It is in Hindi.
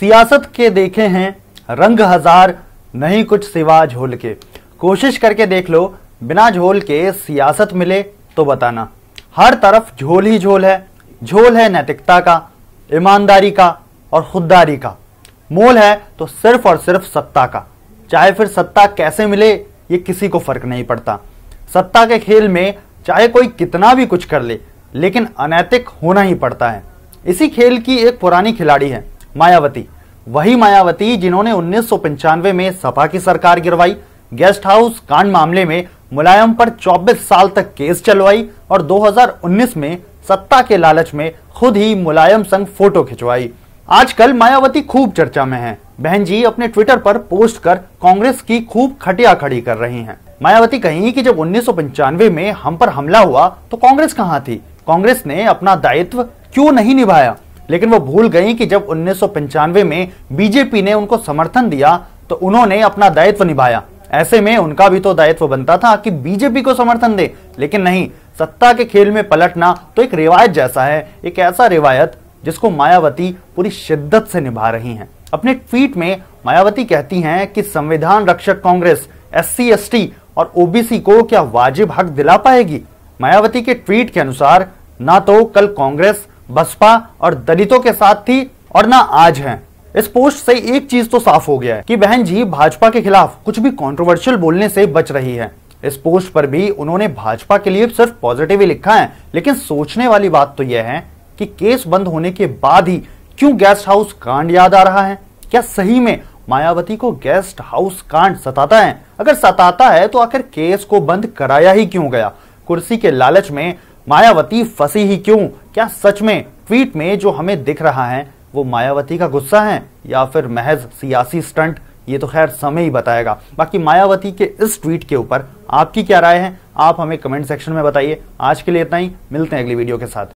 सियासत के देखे हैं रंग हजार नहीं कुछ सिवा झोल के कोशिश करके देख लो बिना झोल के सियासत मिले तो बताना हर तरफ झोल ही झोल है झोल है नैतिकता का ईमानदारी का और खुददारी का मोल है तो सिर्फ और सिर्फ सत्ता का चाहे फिर सत्ता कैसे मिले ये किसी को फर्क नहीं पड़ता सत्ता के खेल में चाहे कोई कितना भी कुछ कर ले लेकिन अनैतिक होना ही पड़ता है इसी खेल की एक पुरानी खिलाड़ी है मायावती वही मायावती जिन्होंने उन्नीस में सपा की सरकार गिरवाई गेस्ट हाउस कांड मामले में मुलायम पर 24 साल तक केस चलवाई और 2019 में सत्ता के लालच में खुद ही मुलायम संग फोटो खिंचवाई आजकल मायावती खूब चर्चा में हैं। बहन जी अपने ट्विटर पर पोस्ट कर कांग्रेस की खूब खटिया खड़ी कर रही हैं। मायावती कहीं कि जब उन्नीस में हम पर हमला हुआ तो कांग्रेस कहाँ थी कांग्रेस ने अपना दायित्व क्यों नहीं निभाया लेकिन वो भूल गई कि जब उन्नीस में बीजेपी ने उनको समर्थन दिया तो उन्होंने अपना दायित्व निभाया ऐसे में उनका भी तो दायित्व बनता था कि बीजेपी को समर्थन दे लेकिन नहीं सत्ता के खेल में पलटना तो एक रिवायत जैसा है एक ऐसा रिवायत जिसको मायावती पूरी शिद्दत से निभा रही हैं अपने ट्वीट में मायावती कहती हैं कि संविधान रक्षक कांग्रेस एस सी और ओबीसी को क्या वाजिब हक दिला पाएगी मायावती के ट्वीट के अनुसार ना तो कल कांग्रेस बसपा और दलितों के साथ थी और ना आज है इस पोस्ट से एक चीज तो साफ हो गया है कि बहन जी भाजपा के खिलाफ कुछ भी कंट्रोवर्शियल बोलने से बच रही है इस पोस्ट पर भी उन्होंने भाजपा के लिए सिर्फ पॉजिटिव ही लिखा है लेकिन सोचने वाली बात तो यह है कि केस बंद होने के बाद ही क्यों गेस्ट हाउस कांड याद आ रहा है क्या सही में मायावती को गेस्ट हाउस कांड सताता है अगर सताता है तो आखिर केस को बंद कराया ही क्यों गया कुर्सी के लालच में मायावती फंसी ही क्यों क्या सच में ट्वीट में जो हमें दिख रहा है वो मायावती का गुस्सा है या फिर महज सियासी स्टंट ये तो खैर समय ही बताएगा बाकी मायावती के इस ट्वीट के ऊपर आपकी क्या राय है आप हमें कमेंट सेक्शन में बताइए आज के लिए इतना ही मिलते हैं अगली वीडियो के साथ